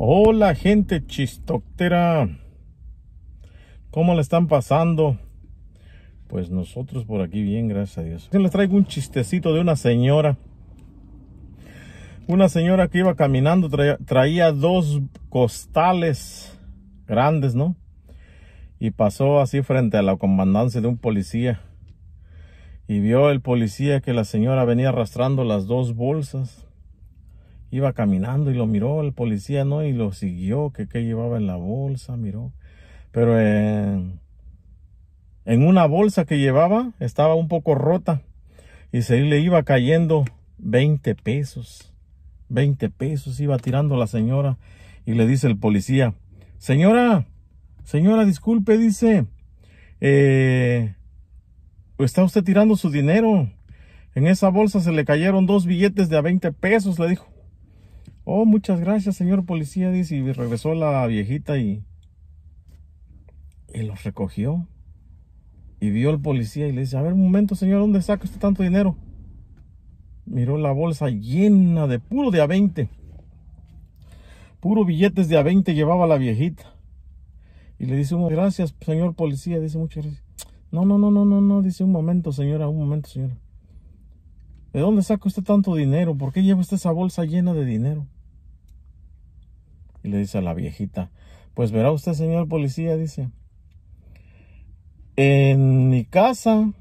Hola gente chistoctera. ¿Cómo le están pasando? Pues nosotros por aquí bien, gracias a Dios. Les traigo un chistecito de una señora. Una señora que iba caminando traía, traía dos costales grandes, ¿no? Y pasó así frente a la comandancia de un policía. Y vio el policía que la señora venía arrastrando las dos bolsas Iba caminando y lo miró el policía, ¿no? Y lo siguió, que qué llevaba en la bolsa, miró. Pero en, en una bolsa que llevaba estaba un poco rota y se le iba cayendo 20 pesos. 20 pesos iba tirando la señora y le dice el policía, señora, señora, disculpe, dice, eh, está usted tirando su dinero. En esa bolsa se le cayeron dos billetes de a 20 pesos, le dijo. Oh, muchas gracias, señor policía, dice, y regresó la viejita y, y los recogió. Y vio al policía y le dice, a ver, un momento, señor, ¿dónde saca usted tanto dinero? Miró la bolsa llena de puro de a 20. Puro billetes de a 20 llevaba la viejita. Y le dice, gracias, señor policía, dice, muchas gracias. No, no, no, no, no, no, dice, un momento, señora, un momento, señora. ¿De dónde saca usted tanto dinero? ¿Por qué lleva usted esa bolsa llena de dinero? Y le dice a la viejita, pues verá usted, señor policía, dice, en mi casa,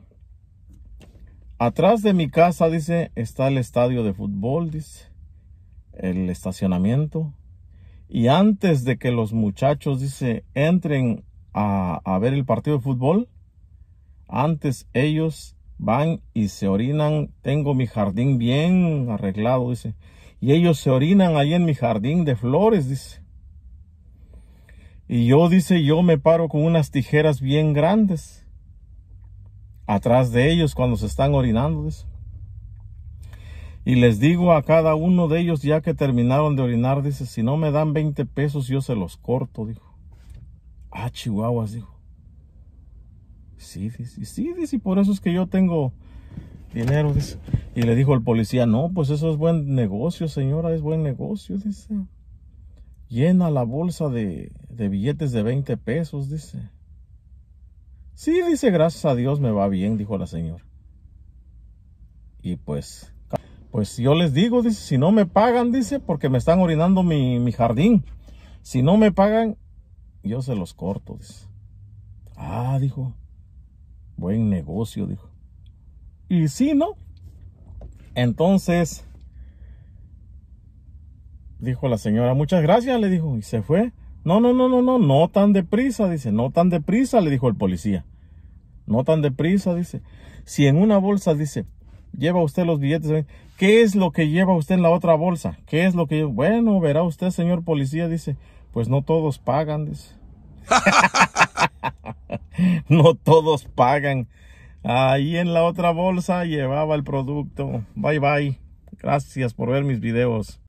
atrás de mi casa, dice, está el estadio de fútbol, dice, el estacionamiento. Y antes de que los muchachos, dice, entren a, a ver el partido de fútbol, antes ellos van y se orinan. Tengo mi jardín bien arreglado, dice. Y ellos se orinan ahí en mi jardín de flores, dice. Y yo, dice, yo me paro con unas tijeras bien grandes. Atrás de ellos cuando se están orinando, dice. Y les digo a cada uno de ellos, ya que terminaron de orinar, dice, si no me dan 20 pesos, yo se los corto, dijo. Ah, Chihuahuas, dijo. Sí, dice, sí, dice, y por eso es que yo tengo dinero, dice. Y le dijo el policía, no, pues eso es buen negocio, señora, es buen negocio, dice. Llena la bolsa de, billetes de 20 pesos, dice. Sí, dice, gracias a Dios me va bien, dijo la señora. Y pues, pues yo les digo, dice, si no me pagan, dice, porque me están orinando mi, mi jardín. Si no me pagan, yo se los corto, dice. Ah, dijo, Buen negocio, dijo. Y si ¿no? Entonces, dijo la señora, muchas gracias, le dijo, y se fue. No, no, no, no, no, no tan deprisa, dice, no tan deprisa, le dijo el policía. No tan deprisa, dice. Si en una bolsa, dice, lleva usted los billetes, ¿qué es lo que lleva usted en la otra bolsa? ¿Qué es lo que Bueno, verá usted, señor policía, dice, pues no todos pagan, dice. no todos pagan. Ahí en la otra bolsa llevaba el producto. Bye bye. Gracias por ver mis videos.